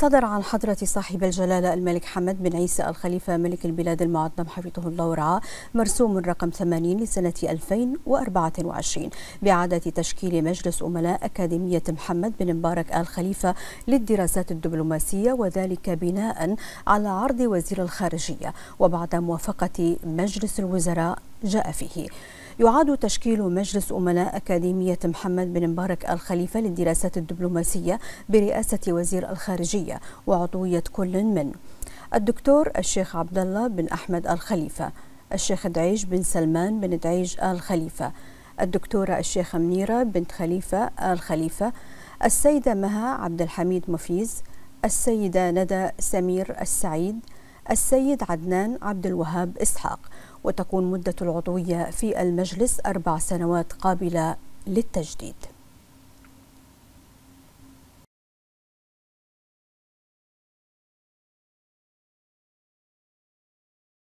صدر عن حضرة صاحب الجلالة الملك حمد بن عيسى الخليفة ملك البلاد المعظم حفظه الله ورعاه مرسوم رقم 80 لسنة 2024 بإعادة تشكيل مجلس أملاء أكاديمية محمد بن مبارك آل خليفة للدراسات الدبلوماسية وذلك بناء على عرض وزير الخارجية وبعد موافقة مجلس الوزراء جاء فيه يعاد تشكيل مجلس أمناء أكاديمية محمد بن مبارك الخليفة للدراسات الدبلوماسية برئاسة وزير الخارجية وعضوية كل من الدكتور الشيخ عبد الله بن أحمد الخليفة الشيخ دعيج بن سلمان بن دعيج آل خليفة الدكتورة الشيخة منيرة بنت خليفة آل خليفة السيدة مها عبد الحميد مفيز السيدة ندى سمير السعيد السيد عدنان عبد الوهاب إسحاق وتكون مدة العضوية في المجلس أربع سنوات قابلة للتجديد